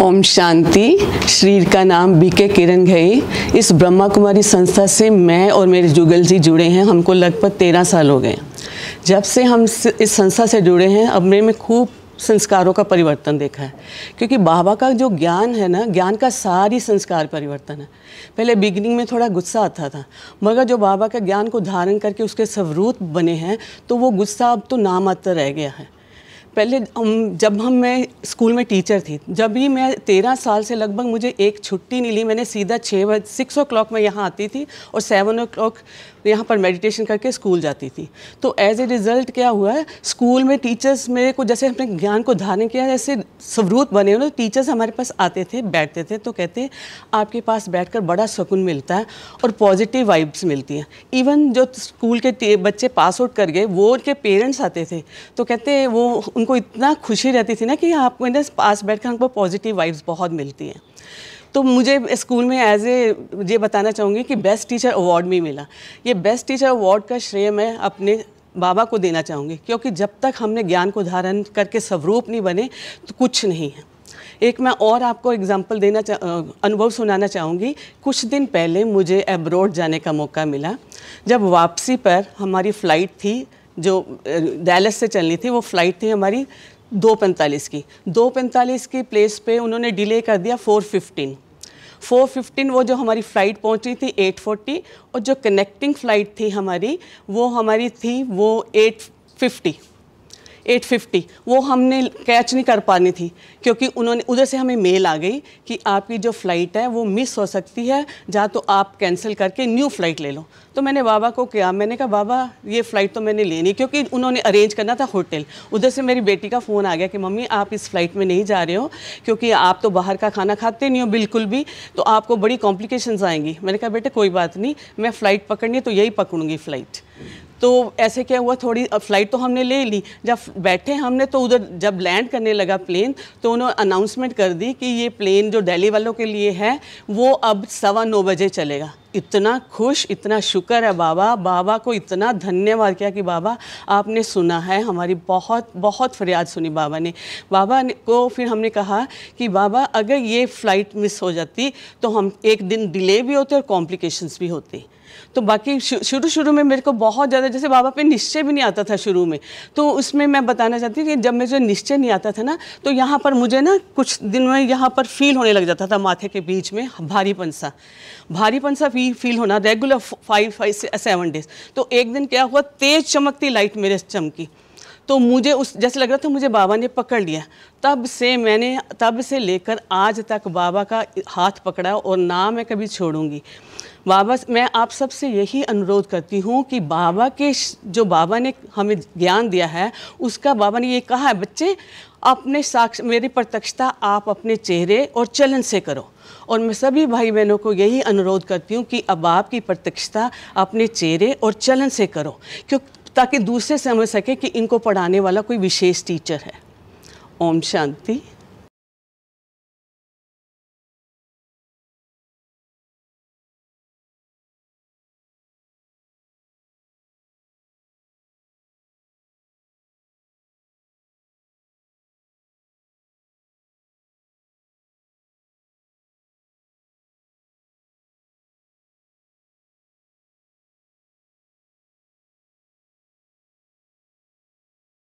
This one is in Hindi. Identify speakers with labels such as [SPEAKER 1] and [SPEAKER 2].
[SPEAKER 1] ओम शांति शरीर का नाम बीके किरण घई इस ब्रह्मा कुमारी संस्था से मैं और मेरे जुगल जी जुड़े हैं हमको लगभग तेरह साल हो गए जब से हम इस संस्था से जुड़े हैं अब मेरे में खूब संस्कारों का परिवर्तन देखा है क्योंकि बाबा का जो ज्ञान है ना ज्ञान का सारी संस्कार परिवर्तन है पहले बिगिनिंग में थोड़ा गुस्सा आता था मगर जो बाबा का ज्ञान को धारण करके उसके स्वरूप बने हैं तो वो गुस्सा अब तो नामात्र रह गया है पहले जब हम मैं स्कूल में टीचर थी जब भी मैं तेरह साल से लगभग मुझे एक छुट्टी नहीं ली मैंने सीधा छः बजे सिक्स ओ क्लॉक में यहाँ आती थी और सेवन ओ क्लॉक यहाँ पर मेडिटेशन करके स्कूल जाती थी तो एज ए रिज़ल्ट क्या हुआ है स्कूल में टीचर्स मेरे को जैसे अपने ज्ञान को धारण किया जैसे स्वरूत बने हुए टीचर्स हमारे पास आते थे बैठते थे तो कहते आपके पास बैठ बड़ा सुकून मिलता है और पॉजिटिव वाइब्स मिलती हैं इवन जो स्कूल के बच्चे पास आउट कर गए वो उनके पेरेंट्स आते थे तो कहते वो उनको इतना खुशी रहती थी ना कि आपको मेरे पास बैठ कर हमको पॉजिटिव वाइब्स बहुत मिलती हैं तो मुझे स्कूल में एज ए ये बताना चाहूँगी कि बेस्ट टीचर अवार्ड भी मिला ये बेस्ट टीचर अवार्ड का श्रेय मैं अपने बाबा को देना चाहूँगी क्योंकि जब तक हमने ज्ञान को धारण करके स्वरूप नहीं बने तो कुछ नहीं है एक मैं और आपको एग्जांपल देना अनुभव सुनाना चाहूँगी कुछ दिन पहले मुझे एब्रोड जाने का मौका मिला जब वापसी पर हमारी फ़्लाइट थी जो डैलस से चलनी थी वो फ़्लाइट थी हमारी दो पैंतालीस की दो पैंतालीस की प्लेस पे उन्होंने डिले कर दिया फोर फिफ्टीन फोर फिफ्टीन वो जो हमारी फ़्लाइट पहुंची थी एट फोर्टी और जो कनेक्टिंग फ़्लाइट थी हमारी वो हमारी थी वो एट फिफ्टी 850 वो हमने कैच नहीं कर पानी थी क्योंकि उन्होंने उधर से हमें मेल आ गई कि आपकी जो फ़्लाइट है वो मिस हो सकती है या तो आप कैंसिल करके न्यू फ़्लाइट ले लो तो मैंने बाबा को किया मैंने कहा बाबा ये फ़्लाइट तो मैंने लेनी क्योंकि उन्होंने अरेंज करना था होटल उधर से मेरी बेटी का फ़ोन आ गया कि मम्मी आप इस फ़्लाइट में नहीं जा रहे हो क्योंकि आप तो बाहर का खाना खाते नहीं हो बिल्कुल भी तो आपको बड़ी कॉम्प्लिकेशन आएंगी मैंने कहा बेटे कोई बात नहीं मैं फ़्लाइट पकड़नी है तो यही पकड़ूंगी फ़्लाइट तो ऐसे क्या हुआ थोड़ी फ़्लाइट तो हमने ले ली जब बैठे हमने तो उधर जब लैंड करने लगा प्लेन तो उन्होंने अनाउंसमेंट कर दी कि ये प्लेन जो दिल्ली वालों के लिए है वो अब सवा नौ बजे चलेगा इतना खुश इतना शुक्र है बाबा बाबा को इतना धन्यवाद किया कि बाबा आपने सुना है हमारी बहुत बहुत फरियाद सुनी बाबा ने बाबा ने को फिर हमने कहा कि बाबा अगर ये फ़्लाइट मिस हो जाती तो हम एक दिन डिले भी होते और कॉम्प्लिकेशंस भी होते तो बाकी शुरू शुरू में मेरे को बहुत ज़्यादा जैसे बाबा पे निश्चय भी नहीं आता था शुरू में तो उसमें मैं बताना चाहती हूँ कि जब मुझे निश्चय नहीं आता था ना तो यहाँ पर मुझे ना कुछ दिन में यहाँ पर फील होने लग जाता था माथे के बीच में भारीपन सा भारीपन सा फी, फील होना रेगुलर फाइव फाइव से सेवन डेज तो एक दिन क्या हुआ तेज़ चमकती लाइट मेरे चमकी तो मुझे उस जैसे लग रहा था मुझे बाबा ने पकड़ लिया तब से मैंने तब से लेकर आज तक बाबा का हाथ पकड़ा और ना मैं कभी छोड़ूंगी बाबा मैं आप सब से यही अनुरोध करती हूँ कि बाबा के जो बाबा ने हमें ज्ञान दिया है उसका बाबा ने ये कहा है बच्चे अपने साक्ष मेरी प्रत्यक्षता आप अपने चेहरे और चलन से करो और मैं सभी भाई बहनों को यही अनुरोध करती हूँ कि अब आपकी प्रत्यक्षता अपने चेहरे और चलन से करो क्यों ताकि दूसरे समझ सके कि इनको पढ़ाने वाला कोई विशेष टीचर है ओम शांति